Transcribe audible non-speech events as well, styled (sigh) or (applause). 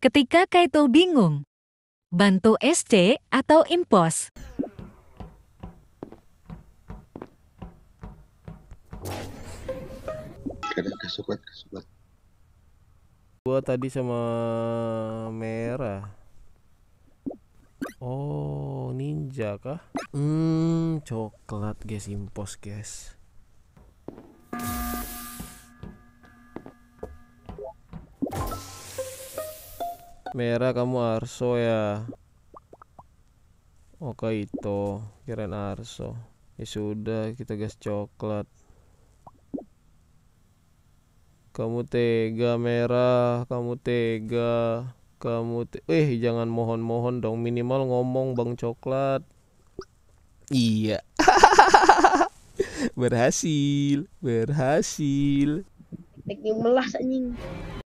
Ketika Kaito bingung, bantu SC atau impos. Gua tadi sama merah. Oh, ninja kah? Hmm, coklat guys, impos guys. Merah kamu Arso ya. Oke oh, itu keren Arso. Ya sudah kita gas coklat. Kamu tega merah, kamu tega, kamu te eh jangan mohon-mohon dong minimal ngomong Bang Coklat. Iya. (laughs) berhasil, berhasil. Teknik melas anjing.